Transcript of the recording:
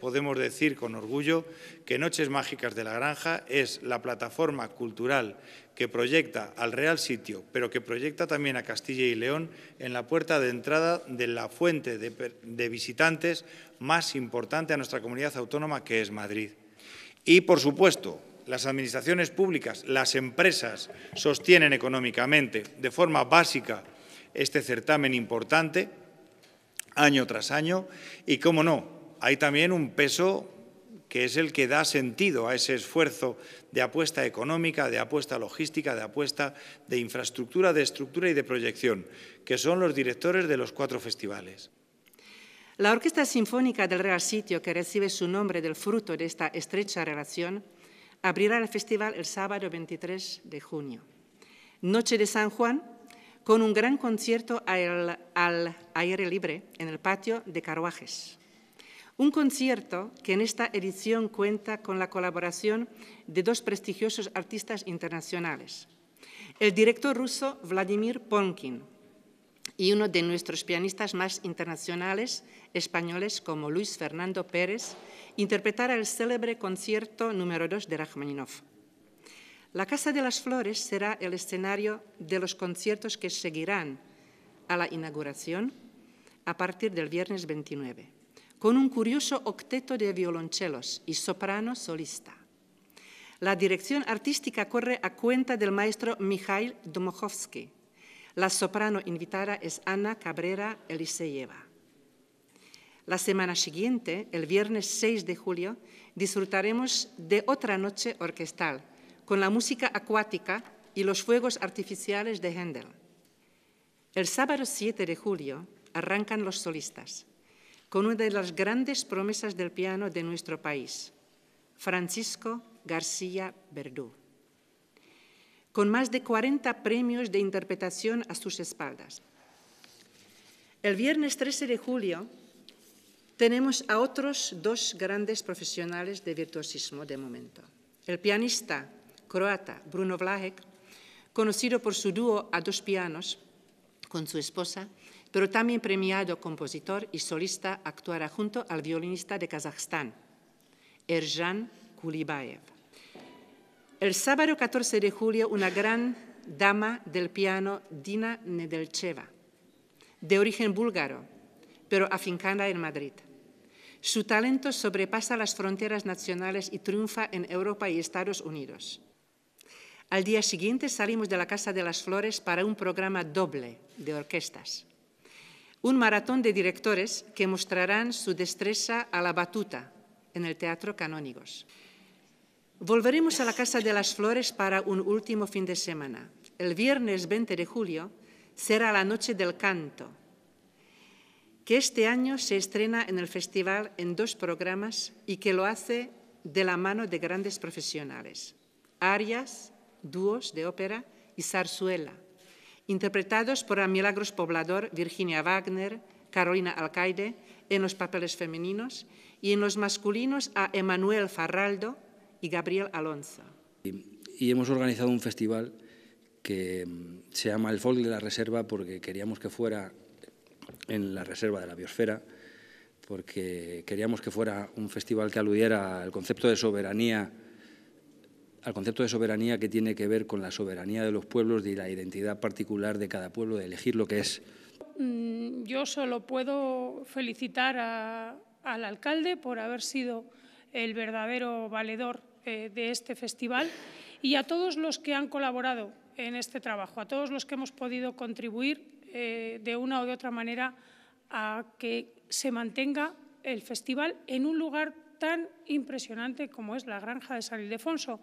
podemos decir con orgullo que Noches Mágicas de la Granja es la plataforma cultural que proyecta al Real Sitio, pero que proyecta también a Castilla y León en la puerta de entrada de la fuente de, visitantes más importante a nuestra comunidad autónoma, que es Madrid. Y, por supuesto, las administraciones públicas, las empresas, sostienen económicamente de forma básica este certamen importante año tras año y, cómo no, hay también un peso que es el que da sentido a ese esfuerzo de apuesta económica, de apuesta logística, de apuesta de infraestructura, de estructura y de proyección, que son los directores de los cuatro festivales. La Orquesta Sinfónica del Real Sitio, que recibe su nombre del fruto de esta estrecha relación, abrirá el festival el sábado 23 de junio. Noche de San Juan, con un gran concierto al, aire libre en el patio de Carruajes. Un concierto que en esta edición cuenta con la colaboración de dos prestigiosos artistas internacionales, el director ruso Vladimir Ponkin y uno de nuestros pianistas más internacionales españoles como Luis Fernando Pérez interpretará el célebre concierto número 2 de Rachmaninoff. La Casa de las Flores será el escenario de los conciertos que seguirán a la inauguración a partir del viernes 29 con un curioso octeto de violonchelos y soprano solista. La dirección artística corre a cuenta del maestro Mikhail Domojovsky. La soprano invitada es Ana Cabrera Eliseyeva. La semana siguiente, el viernes 6 de julio, disfrutaremos de otra noche orquestal con la música acuática y los fuegos artificiales de Händel. El sábado 7 de julio arrancan los solistas con una de las grandes promesas del piano de nuestro país, Francisco García Verdú, con más de 40 premios de interpretación a sus espaldas. El viernes 13 de julio tenemos a otros dos grandes profesionales de virtuosismo de momento. El pianista croata Bruno Vlahek, conocido por su dúo a dos pianos con su esposa, pero también premiado compositor y solista, actuará junto al violinista de Kazajstán, Erjan Kulibaev. El sábado 14 de julio, una gran dama del piano, Dina Nedelcheva, de origen búlgaro, pero afincada en Madrid. Su talento sobrepasa las fronteras nacionales y triunfa en Europa y Estados Unidos. Al día siguiente salimos de la Casa de las Flores para un programa doble de orquestas un maratón de directores que mostrarán su destreza a la batuta en el Teatro Canónigos. Volveremos a la Casa de las Flores para un último fin de semana. El viernes 20 de julio será la Noche del Canto, que este año se estrena en el festival en dos programas y que lo hace de la mano de grandes profesionales, arias, dúos de ópera y zarzuela interpretados por a Milagros Poblador, Virginia Wagner, Carolina Alcaide en los papeles femeninos y en los masculinos a Emanuel Farraldo y Gabriel Alonso. Y, hemos organizado un festival que mm, se llama El Folk de la Reserva porque queríamos que fuera en la Reserva de la Biosfera, porque queríamos que fuera un festival que aludiera al concepto de soberanía al concepto de soberanía que tiene que ver con la soberanía de los pueblos y la identidad particular de cada pueblo, de elegir lo que es. Mm, yo solo puedo felicitar al alcalde por haber sido el verdadero valedor eh, de este festival y a todos los que han colaborado en este trabajo, a todos los que hemos podido contribuir eh, de una o de otra manera a que se mantenga el festival en un lugar tan impresionante como es la granja de San Ildefonso.